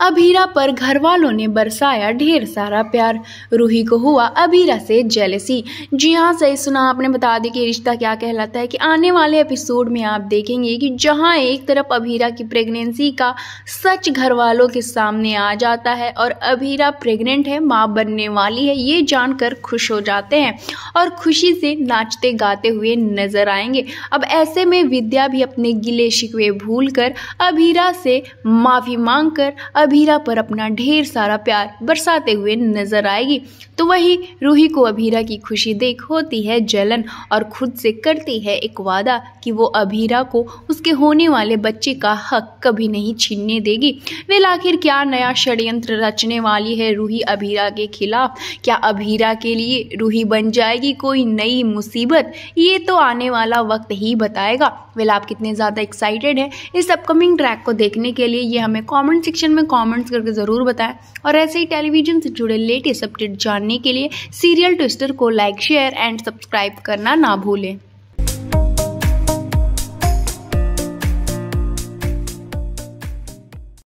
अभीरा पर घर वालों ने बरसाया ढेर सारा प्यार रूही को हुआ अभीरा से जेलसी जी हाँ सही सुना आपने बता दी कि रिश्ता क्या कहलाता है कि आने वाले एपिसोड में आप देखेंगे कि जहाँ एक तरफ अभीरा की प्रेगनेंसी का सच घर वालों के सामने आ जाता है और अभीरा प्रेग्नेंट है माँ बनने वाली है ये जानकर खुश हो जाते हैं और खुशी से नाचते गाते हुए नजर आएंगे अब ऐसे में विद्या भी अपने गिले शिकवे भूल अभीरा से माफ़ी मांग अभीरा पर अपना ढेर सारा प्यार बरसाते हुए नजर आएगी तो वही रूही को अभीरा की खुशी देख होती है जलन और खुद से करती है एक वादा कि वो अभीरा को उसके होने वाले बच्चे का हक कभी नहीं छीनने देगी वे आखिर क्या नया षड्यंत्र रचने वाली है रूही अभीरा के खिलाफ क्या अभीरा के लिए रूही बन जाएगी कोई नई मुसीबत ये तो आने वाला वक्त ही बताएगा वेल आप कितने ज़्यादा एक्साइटेड हैं इस अपकमिंग ट्रैक को देखने के लिए ये हमें कमेंट सेक्शन में हमें कमेंट्स करके ज़रूर बताएं और ऐसे ही टेलीविजन से जुड़े लेटेस्ट अपडेट जानने के लिए सीरियल ट्विस्टर को लाइक शेयर एंड सब्सक्राइब करना ना भूलें